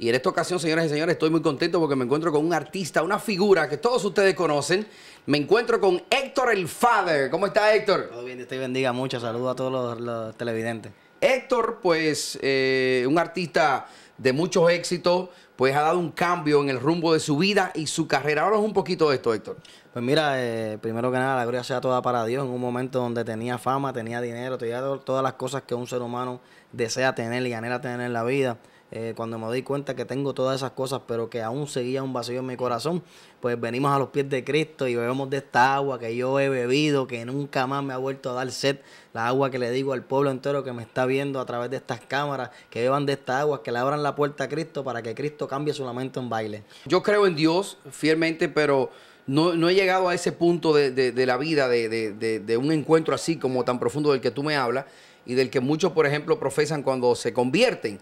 Y en esta ocasión, señoras y señores, estoy muy contento porque me encuentro con un artista, una figura que todos ustedes conocen. Me encuentro con Héctor el Father. ¿Cómo está Héctor? Todo bien, estoy bendiga mucho. Saludos a todos los, televidentes. Héctor, pues, eh, un artista de muchos éxitos, pues ha dado un cambio en el rumbo de su vida y su carrera. Ahora es un poquito de esto, Héctor. Pues mira, eh, primero que nada, la gloria sea toda para Dios. En un momento donde tenía fama, tenía dinero, tenía todas las cosas que un ser humano desea tener y anhela tener en la vida. Eh, cuando me di cuenta que tengo todas esas cosas, pero que aún seguía un vacío en mi corazón, pues venimos a los pies de Cristo y bebemos de esta agua que yo he bebido, que nunca más me ha vuelto a dar sed, la agua que le digo al pueblo entero que me está viendo a través de estas cámaras, que beban de esta agua, que labran abran la puerta a Cristo para que Cristo cambie su lamento en baile. Yo creo en Dios fielmente, pero no, he llegado a ese punto de, la vida, de, un encuentro así como tan profundo del que tú me hablas y del que muchos, por ejemplo, profesan cuando se convierten.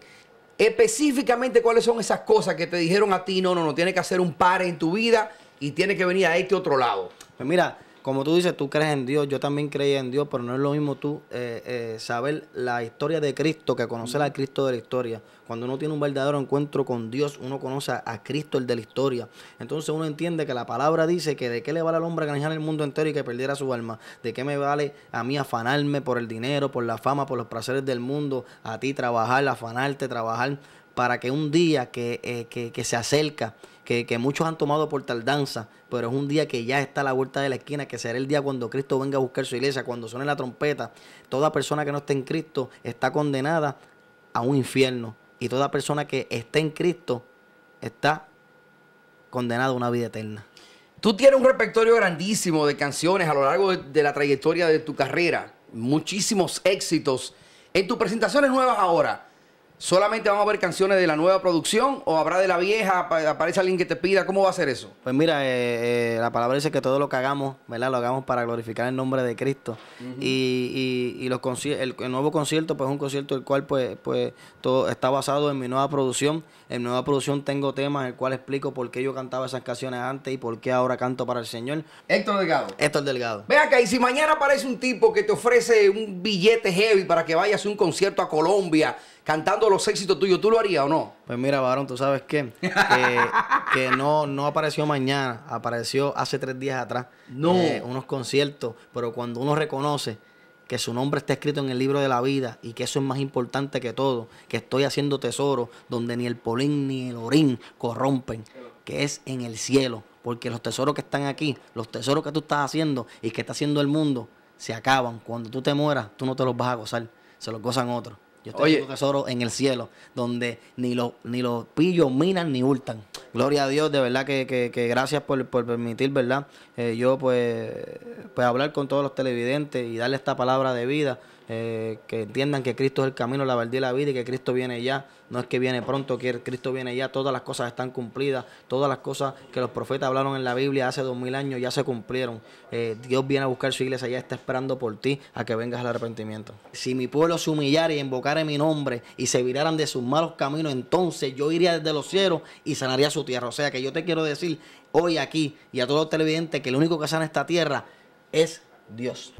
Específicamente, ¿cuáles son esas cosas que te dijeron a ti? No, no, no, tiene que hacer un par en tu vida y tiene que venir a este otro lado. Pues mira, como tú dices, tú crees en Dios, yo también creía en Dios, pero no es lo mismo tú eh, eh, saber la historia de Cristo que conocer al Cristo de la historia. Cuando uno tiene un verdadero encuentro con Dios, uno conoce a Cristo, el de la historia. Entonces uno entiende que la palabra dice que de qué le vale al hombre ganar el mundo entero y que perdiera su alma. De qué me vale a mí afanarme por el dinero, por la fama, por los placeres del mundo, a ti trabajar, afanarte, trabajar para que un día eh, que, que, se acerca, que, que, muchos han tomado por tardanza, pero es un día que ya está a la vuelta de la esquina, que será el día cuando Cristo venga a buscar su iglesia, cuando suene la trompeta. Toda persona que no esté en Cristo está condenada a un infierno. Y toda persona que esté en Cristo está condenada a una vida eterna. Tú tienes un repertorio grandísimo de canciones a lo largo de la trayectoria de tu carrera. Muchísimos éxitos. En tus presentaciones nuevas ahora, ¿Solamente vamos a ver canciones de la nueva producción o habrá de la vieja? ¿Aparece alguien que te pida? ¿Cómo va a ser eso? Pues mira, eh, eh, la palabra dice que todo lo que hagamos, ¿verdad? Lo hagamos para glorificar el nombre de Cristo. Y, los el, nuevo concierto, pues es un concierto el cual pues, pues todo está basado en mi nueva producción. En mi nueva producción tengo temas en el cual explico por qué yo cantaba esas canciones antes y por qué ahora canto para el Señor. Héctor Delgado. Héctor Delgado. Vea acá, y si mañana aparece un tipo que te ofrece un billete heavy para que vayas a un concierto a Colombia cantando los éxitos tuyos, ¿tú lo harías o no? Pues mira, varón, tú sabes qué? que, que no, no apareció mañana, apareció hace tres días atrás. No. Eh, unos conciertos, pero cuando uno reconoce que su nombre está escrito en el libro de la vida y que eso es más importante que todo, que estoy haciendo tesoro donde ni el polín ni el orín corrompen, que es en el cielo, porque los tesoros que están aquí, los tesoros que tú estás haciendo y que está haciendo el mundo, se acaban. Cuando tú te mueras, tú no te los vas a gozar, se los gozan otros. Yo estoy en tesoro en el cielo, donde ni los ni los pillos minan ni hurtan. Gloria a Dios, de verdad que, gracias por, permitir, ¿verdad? Eh, yo pues pues hablar con todos los televidentes y darle esta palabra de vida, eh, que entiendan que Cristo es el camino, la verdad y la vida y que Cristo viene ya, no es que viene pronto, que Cristo viene ya, todas las cosas están cumplidas, todas las cosas que los profetas hablaron en la Biblia hace dos mil años ya se cumplieron. Eh, Dios viene a buscar su iglesia, ya está esperando por ti a que vengas al arrepentimiento. Si mi pueblo se humillara y invocara mi nombre y se viraran de sus malos caminos, entonces yo iría desde los cielos y sanaría su tierra. O sea que yo te quiero decir hoy aquí y a todos los televidentes que el único que sana esta tierra es Dios.